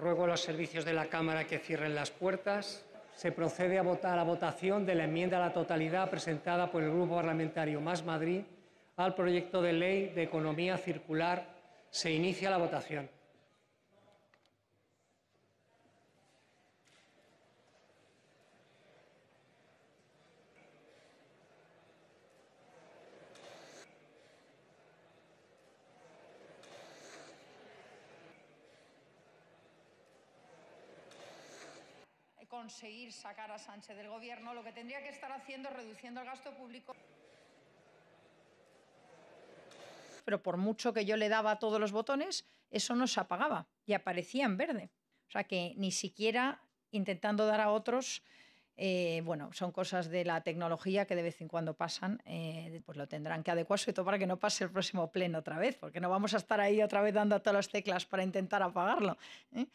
Ruego a los servicios de la Cámara que cierren las puertas. Se procede a votar votación de la enmienda a la totalidad presentada por el Grupo Parlamentario Más Madrid al proyecto de ley de economía circular. Se inicia la votación. conseguir sacar a Sánchez del gobierno, lo que tendría que estar haciendo es reduciendo el gasto público. Pero por mucho que yo le daba a todos los botones, eso no se apagaba y aparecía en verde. O sea que ni siquiera intentando dar a otros, eh, bueno, son cosas de la tecnología que de vez en cuando pasan, eh, pues lo tendrán que adecuarse todo para que no pase el próximo pleno otra vez, porque no vamos a estar ahí otra vez dando a todas las teclas para intentar apagarlo. ¿eh?